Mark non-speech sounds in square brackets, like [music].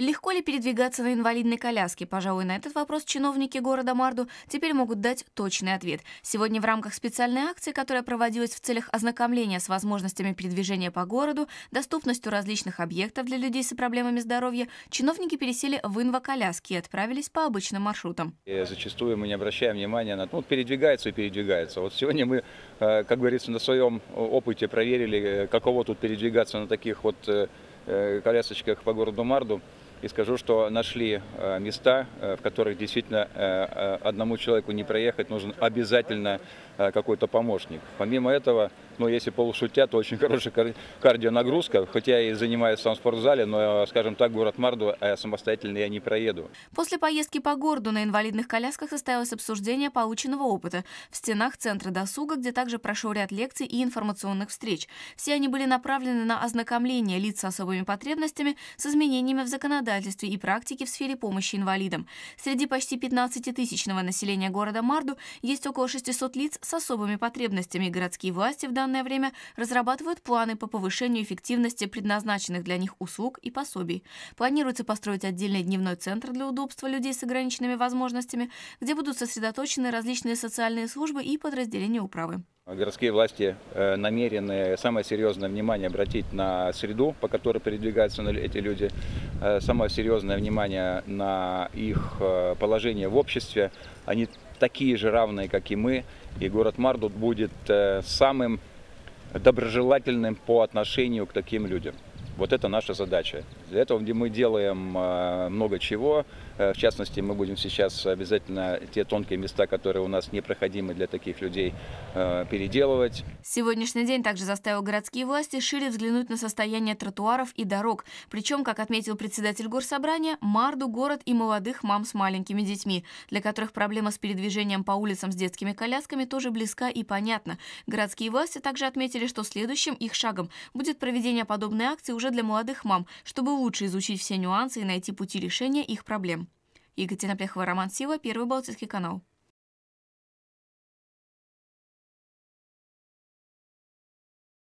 Легко ли передвигаться на инвалидной коляске? Пожалуй, на этот вопрос чиновники города Марду теперь могут дать точный ответ. Сегодня в рамках специальной акции, которая проводилась в целях ознакомления с возможностями передвижения по городу, доступностью различных объектов для людей с проблемами здоровья, чиновники пересели в инвоколяски и отправились по обычным маршрутам. И зачастую мы не обращаем внимания на то, ну, передвигается и передвигается. Вот сегодня мы, э, как говорится, на своем опыте проверили, э, каково тут передвигаться на таких вот э, колясочках по городу Марду и скажу, что нашли э, места, э, в которых действительно э, одному человеку не проехать, нужен обязательно какой-то помощник. Помимо этого, ну, если полушутя, то очень [laughs] хорошая кардионагрузка, хотя я и занимаюсь сам в спортзале, но, скажем так, город Марду самостоятельно я не проеду. После поездки по городу на инвалидных колясках состоялось обсуждение полученного опыта в стенах Центра досуга, где также прошел ряд лекций и информационных встреч. Все они были направлены на ознакомление лиц с особыми потребностями с изменениями в законодательстве законодательстве и практике в сфере помощи инвалидам. Среди почти 15-тысячного населения города Марду есть около 600 лиц с особыми потребностями, городские власти в данное время разрабатывают планы по повышению эффективности предназначенных для них услуг и пособий. Планируется построить отдельный дневной центр для удобства людей с ограниченными возможностями, где будут сосредоточены различные социальные службы и подразделения управы. А городские власти э, намерены самое серьезное внимание обратить на среду, по которой передвигаются эти люди, э, самое серьезное внимание на их э, положение в обществе. Они такие же равные, как и мы, и город Мардут будет самым доброжелательным по отношению к таким людям. Вот это наша задача. Для этого мы делаем э, много чего. Э, в частности, мы будем сейчас обязательно те тонкие места, которые у нас непроходимы для таких людей, э, переделывать. Сегодняшний день также заставил городские власти шире взглянуть на состояние тротуаров и дорог. Причем, как отметил председатель горсобрания, Марду город и молодых мам с маленькими детьми, для которых проблема с передвижением по улицам с детскими колясками тоже близка и понятна. Городские власти также отметили, что следующим их шагом будет проведение подобной акции уже уже для молодых мам, чтобы лучше изучить все нюансы и найти пути решения их проблем. Екатерина Плехова, Роман Сива, Первый Балтийский канал.